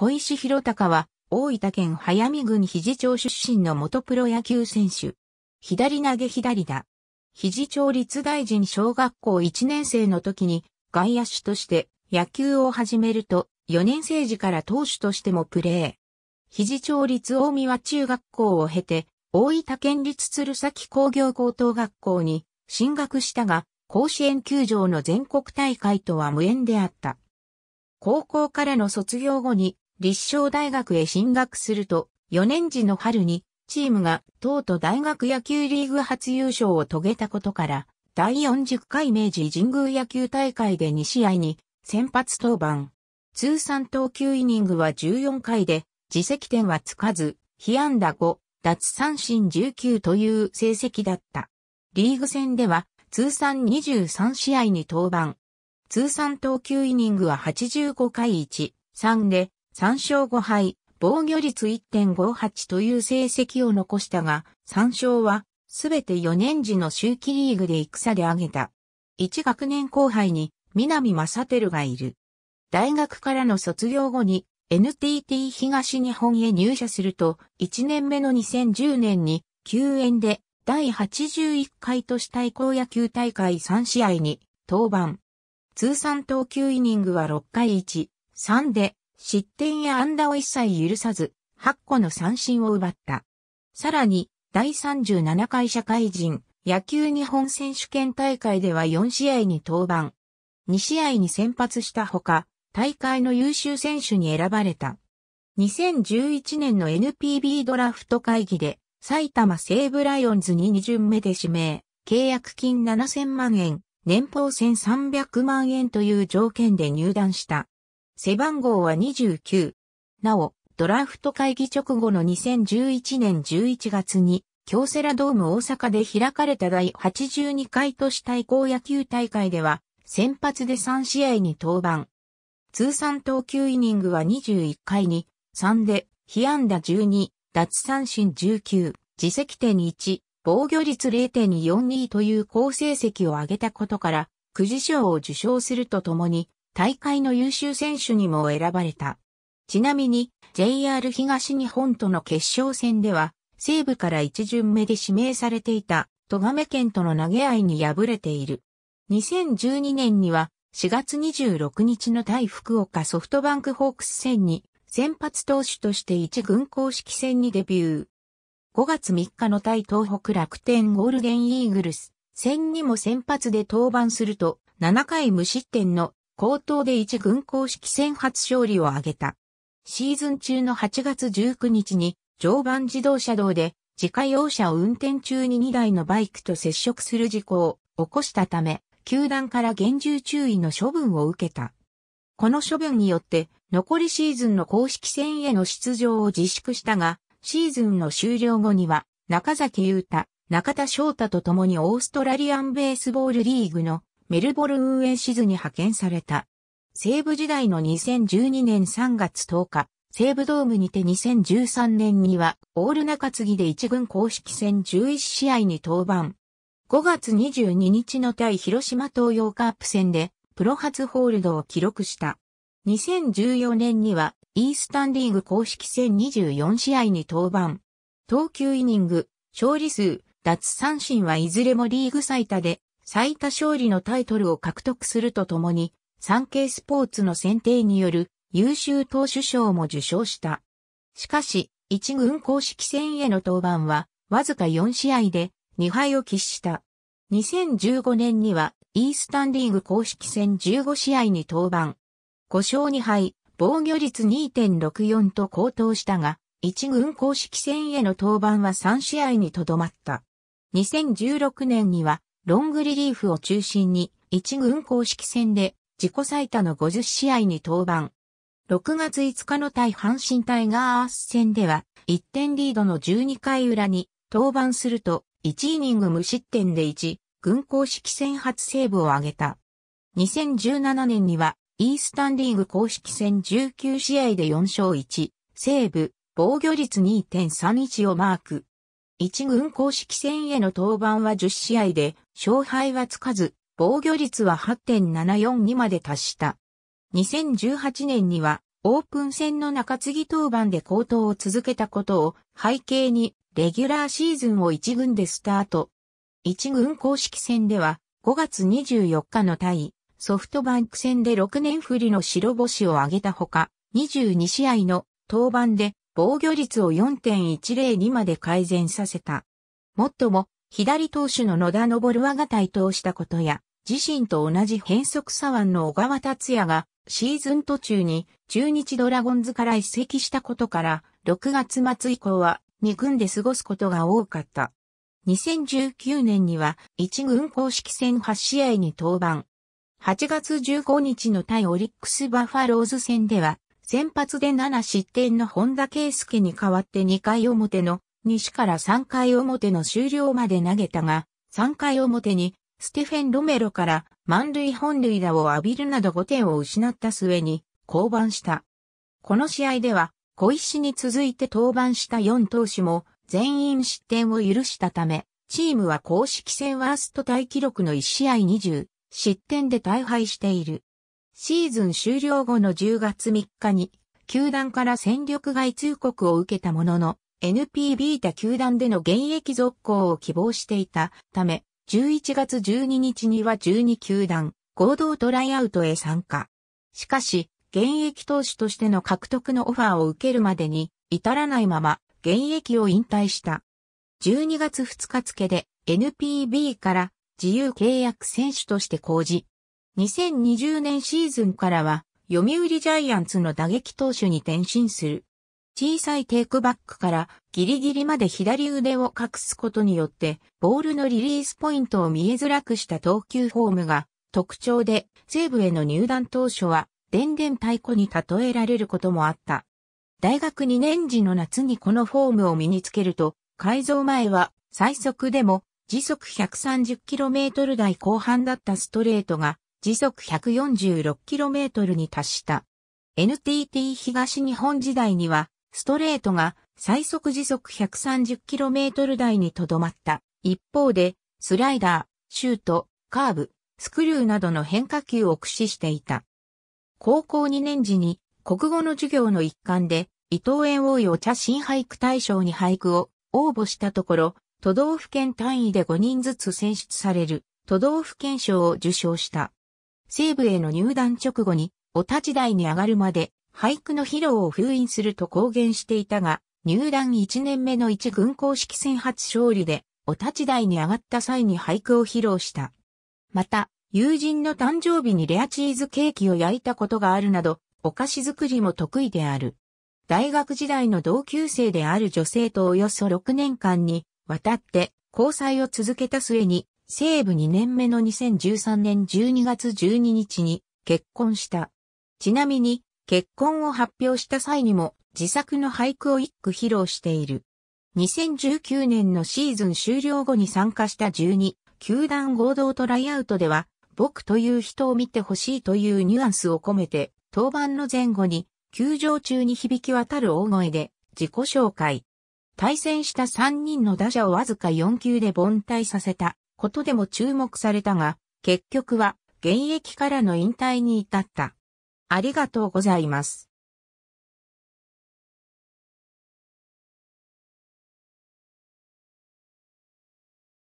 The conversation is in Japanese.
小石博隆は、大分県早見郡肘町出身の元プロ野球選手。左投げ左打。肘町立大臣小学校1年生の時に、外野手として野球を始めると、4年生時から投手としてもプレー。肘町立大見は中学校を経て、大分県立鶴崎工業高等学校に進学したが、甲子園球場の全国大会とは無縁であった。高校からの卒業後に立正大学へ進学すると、4年時の春に、チームが、東都大学野球リーグ初優勝を遂げたことから、第40回明治神宮野球大会で2試合に、先発登板。通算投球イニングは14回で、自責点はつかず、被安打5、脱三振19という成績だった。リーグ戦では、通算23試合に登板。通算投球イニングは85回1、3で、3勝5敗、防御率1.58という成績を残したが、3勝は、すべて4年時の周期リーグで戦で挙げた。1学年後輩に、南正輝がいる。大学からの卒業後に、NTT 東日本へ入社すると、1年目の2010年に、救援で、第81回都市対抗野球大会3試合に、登板。通算投球イニングは6回1、3で、失点や安打を一切許さず、8個の三振を奪った。さらに、第37回社会人野球日本選手権大会では4試合に登板。2試合に先発したほか、大会の優秀選手に選ばれた。2011年の NPB ドラフト会議で埼玉西武ライオンズに2巡目で指名、契約金7000万円、年俸1300万円という条件で入団した。背番号は29。なお、ドラフト会議直後の2011年11月に、京セラドーム大阪で開かれた第82回都市対抗野球大会では、先発で3試合に登板。通算投球イニングは21回に、3で、被安打12、脱三振19、自責点1、防御率0.42という好成績を上げたことから、くじ賞を受賞するとともに、大会の優秀選手にも選ばれた。ちなみに JR 東日本との決勝戦では西部から一巡目で指名されていた戸亀県との投げ合いに敗れている。2012年には4月26日の対福岡ソフトバンクホークス戦に先発投手として一軍公式戦にデビュー。5月3日の対東北楽天ゴールデンイーグルス戦にも先発で登板すると7回無失点の高等で一軍公式戦初勝利を挙げた。シーズン中の8月19日に常磐自動車道で自家用車を運転中に2台のバイクと接触する事故を起こしたため、球団から厳重注意の処分を受けた。この処分によって、残りシーズンの公式戦への出場を自粛したが、シーズンの終了後には、中崎優太、中田翔太と共にオーストラリアンベースボールリーグのメルボルン運営シズに派遣された。西武時代の2012年3月10日、西武ドームにて2013年には、オール中継ぎで一軍公式戦11試合に登板。5月22日の対広島東洋カープ戦で、プロ初ホールドを記録した。2014年には、イースタンリーグ公式戦24試合に登板。投球イニング、勝利数、脱三振はいずれもリーグ最多で、最多勝利のタイトルを獲得するとともに、産経スポーツの選定による優秀投手賞も受賞した。しかし、一軍公式戦への登板は、わずか4試合で2敗を喫した。2015年には、イースタンリーグ公式戦15試合に登板。5勝2敗、防御率2.64と高騰したが、一軍公式戦への登板は3試合にとどまった。2016年には、ロングリリーフを中心に、一軍公式戦で自己最多の50試合に登板。6月5日の対阪神タイガース戦では、1点リードの12回裏に登板すると、1イニング無失点で1、軍公式戦初セーブを挙げた。2017年には、イースタンリーグ公式戦19試合で4勝1、セーブ、防御率2.31をマーク。一軍公式戦への登板は10試合で勝敗はつかず、防御率は8.74にまで達した。2018年には、オープン戦の中継ぎ登板で高騰を続けたことを背景に、レギュラーシーズンを1軍でスタート。1軍公式戦では、5月24日の対、ソフトバンク戦で6年振りの白星を挙げたほか、22試合の登板で防御率を4 1 0にまで改善させた。もっとも、左投手の野田昇和が台頭したことや、自身と同じ変則左腕の小川達也がシーズン途中に中日ドラゴンズから移籍したことから、6月末以降は2軍で過ごすことが多かった。2019年には1軍公式戦8試合に登板。8月15日の対オリックスバファローズ戦では、先発で7失点の本田圭介に代わって2回表の西から3回表の終了まで投げたが、3回表にステフェン・ロメロから満塁本塁打を浴びるなど5点を失った末に降板した。この試合では小石に続いて登板した4投手も全員失点を許したため、チームは公式戦ワースト大記録の1試合20失点で大敗している。シーズン終了後の10月3日に球団から戦力外通告を受けたものの、NPB 他球団での現役続行を希望していたため、11月12日には12球団合同トライアウトへ参加。しかし、現役投手としての獲得のオファーを受けるまでに至らないまま現役を引退した。12月2日付で NPB から自由契約選手として公示。2020年シーズンからは読売ジャイアンツの打撃投手に転身する。小さいテイクバックからギリギリまで左腕を隠すことによって、ボールのリリースポイントを見えづらくした投球フォームが特徴で、西部への入団当初は、電電太鼓に例えられることもあった。大学2年時の夏にこのフォームを身につけると、改造前は最速でも時速 130km 台後半だったストレートが時速 146km に達した。NTT 東日本時代にはストレートが最速時速 130km 台にとどまった。一方で、スライダー、シュート、カーブ、スクリューなどの変化球を駆使していた。高校2年時に国語の授業の一環で伊藤園王位お茶新俳句大賞に俳句を応募したところ、都道府県単位で5人ずつ選出される都道府県賞を受賞した。西部への入団直後に、お立ち台に上がるまで俳句の披露を封印すると公言していたが、入団1年目の一軍公式戦初勝利で、お立ち台に上がった際に俳句を披露した。また、友人の誕生日にレアチーズケーキを焼いたことがあるなど、お菓子作りも得意である。大学時代の同級生である女性とおよそ6年間にわたって交際を続けた末に、西部2年目の2013年12月12日に結婚した。ちなみに、結婚を発表した際にも自作の俳句を一句披露している。2019年のシーズン終了後に参加した12球団合同トライアウトでは、僕という人を見てほしいというニュアンスを込めて、登板の前後に、球場中に響き渡る大声で自己紹介。対戦した3人の打者をわずか4球で凡退させたことでも注目されたが、結局は現役からの引退に至った。ありがとうございます。